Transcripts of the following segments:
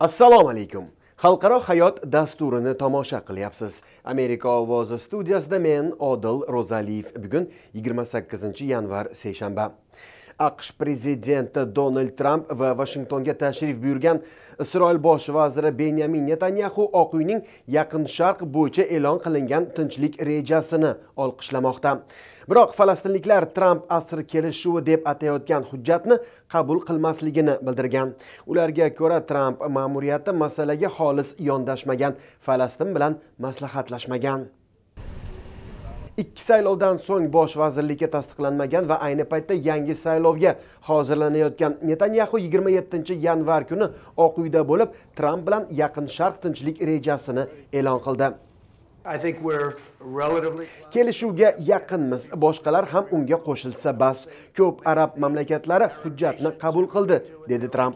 assalomu alaykum xalqaro hayot dasturini tomosha qilyapsiz amerika ovozi studiyasida men odil ro'zaliyev bugun 28 yanvar seshanba aqsh prezidenti donald tramp va vashingtonga tashrif buyurgan isroil bosh vaziri benyamin netanyaxu oq uyning yaqin sharq bo'yicha e'lon qilingan tinchlik rejasini olqishlamoqda biroq falastinliklar tramp asr kelishuvi deb atayotgan hujjatni qabul qilmasligini bildirgan ularga ko'ra tramp ma'muriyati masalaga xolis yondashmagan falastin bilan maslahatlashmagan ikki saylovdan so'ng bosh vazirlikka tasdiqlanmagan va ayni paytda yangi saylovga hozirlanayotgan netanyaxu 27 yanvar kuni oq uyda bo'lib tramp bilan yaqin sharq tinchlik rejasini e'lon qildi Relatively... kelishuvga yaqinmiz boshqalar ham unga qo'shilsa bas ko'p arab mamlakatlari hujjatni qabul qildi dedi tramp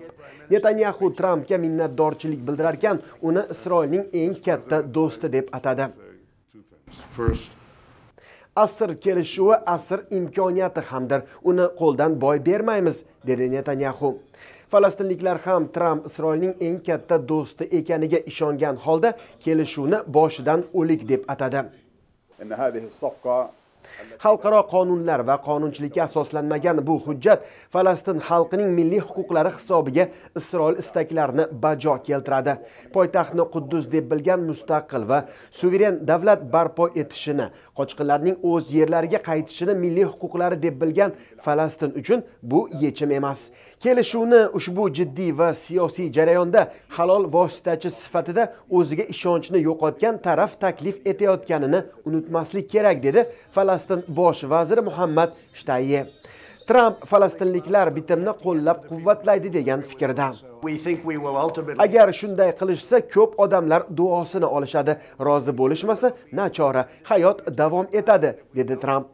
netanyaxu trampga minnatdorchilik bildirarkan uni isroilning eng katta do'sti deb atadi First. asr kelishuvi asr imkoniyati hamdir uni qo'ldan boy bermaymiz dedi netanyaxu falastinliklar ham tramp isroilning eng katta do'sti ekaniga ishongan holda kelishuvni boshidan o'lik deb atadi xalqaro qonunlar va qonunchilikka asoslanmagan bu hujjat falastin xalqining milliy huquqlari hisobiga isroil istaklarini bajo keltiradi poytaxtni quddus deb bilgan mustaqil va suveren davlat barpo etishini qochqinlarning o'z yerlariga qaytishini milliy huquqlari deb bilgan falastin uchun bu yechim emas kelishuvni ushbu jiddiy va siyosiy jarayonda halol vositachi sifatida o'ziga ishonchni yo'qotgan taraf taklif etayotganini unutmaslik kerak dedi falastin falastin bosh vaziri muhammad shtayye tramp falastinliklar bitimni qo'llab quvvatlaydi degan fikrda agar shunday qilishsa ko'p odamlar duosini olishadi rozi bo'lishmasa nachora hayot davom etadi dedi tramp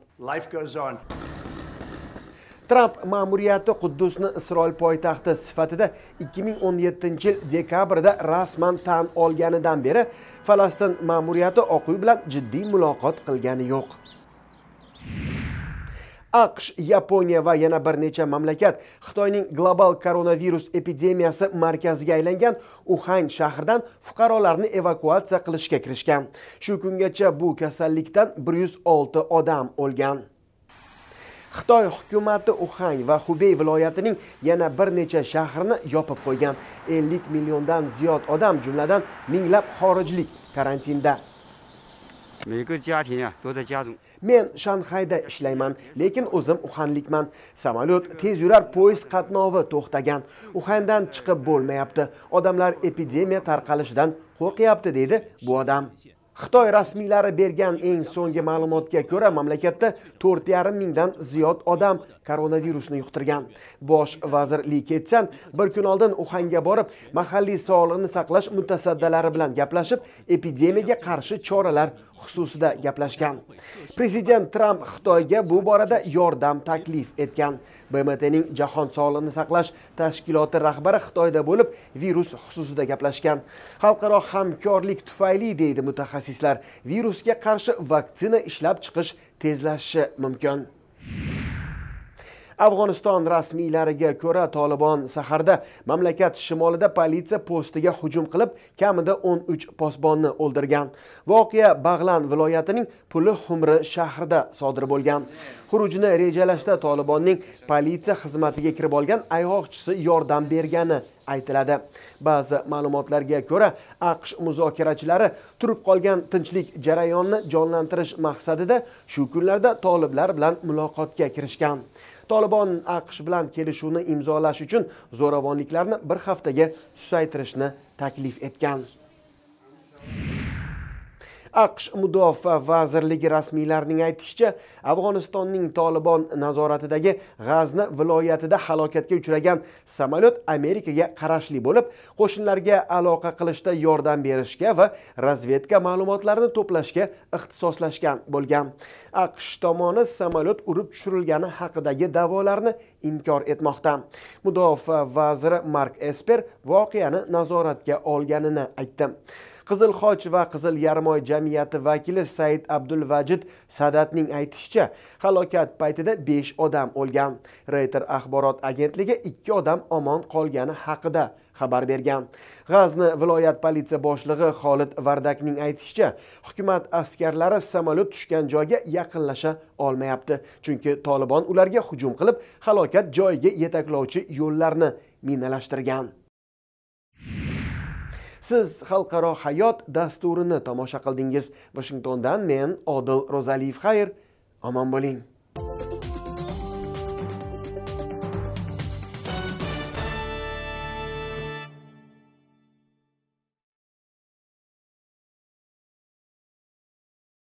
tramp ma'muriyati quddusni isroil poytaxti sifatida 2017 yil dekabrda rasman tan olganidan beri falastin ma'muriyati oq uy bilan jiddiy muloqot qilgani yo'q aqsh yaponiya va yana bir necha mamlakat xitoyning global koronavirus epidemiyasi markaziga aylangan uxan shahridan fuqarolarni evakuatsiya qilishga kirishgan shu kungacha bu kasallikdan 106 odam o'lgan xitoy hukumati uxan va xubey viloyatining yana bir necha shahrini yopib qo'ygan 50 milliondan ziyod odam jumladan minglab xorijlik karantinda men shanxayda ishlayman lekin o'zim uxanlikman samolyot tez yurar poyezd qatnovi to'xtagan uxandan chiqib bo'lmayapti odamlar epidemiya tarqalishidan qo'rqyapti дейді bu odam xitoy rasmiylari bergan eng so'nggi ma'lumotga ko'ra mamlakatda to'rt yarim mingdan ziyod odam koronavirusni yuqtirgan bosh vazir li ketsan bir kun oldin uxanga borib mahalliy sog'liqni saqlash mutasaddilari bilan gaplashib epidemiyaga qarshi choralar xususida gaplashgan prezident tramp xitoyga bu borada yordam taklif etgan bmtning jahon sog'liqni saqlash tashkiloti rahbari xitoyda bo'lib virus xususida gaplashgan xalqaro hamkorlik tufayli deydi mutaxassis mutaxassislar virusga qarshi vaksina ishlab chiqish tezlashishi mumkin afg'oniston rasmiylariga ko'ra tolibon saharda mamlakat shimolida politsiya postiga hujum qilib kamida 13 posbonni o'ldirgan voqea bag'lan viloyatining puli xumri shahrida sodir bo'lgan xurujni rejalashda tolibonning politsiya xizmatiga kirib olgan ayg'oqchisi yordam bergani aytiladi ba'zi ma'lumotlarga ko'ra aqsh muzokarachilari turib qolgan tinchlik jarayonini jonlantirish maqsadida shu kunlarda toliblar bilan muloqotga kirishgan tolibon aqsh bilan kelishuvni imzolash uchun zo'ravonliklarni bir haftaga susaytirishni taklif etgan aqsh mudofaa vazirligi rasmiylarining aytishicha afg'onistonning tolibon nazoratidagi g'azni viloyatida halokatga uchragan samolyot amerikaga qarashli bo'lib qo'shinlarga aloqa qilishda yordam berishga va razvedka ma'lumotlarini to'plashga ixtisoslashgan bo'lgan aqsh tomoni samolyot urib tushirilgani haqidagi da'volarni inkor etmoqda mudofaa vaziri mark esper voqeani nazoratga olganini aytdi qizil xoch va qizil yarmoy jamiyati vakili said vajid sadatning aytishicha halokat paytida 5 odam o'lgan reyter axborot agentligi 2 odam omon qolgani haqida xabar bergan g'azni viloyat politsiya boshlig'i xolid vardakning aytishicha hukumat askarlari samolyot tushgan joyga yaqinlasha olmayapti chunki tolibon ularga hujum qilib halokat joyiga yetaklovchi yo'llarni minalashtirgan siz xalqaro hayot dasturini tomosha qildingiz vashingtondan men odil ro'zaliyev xayr omon bo'ling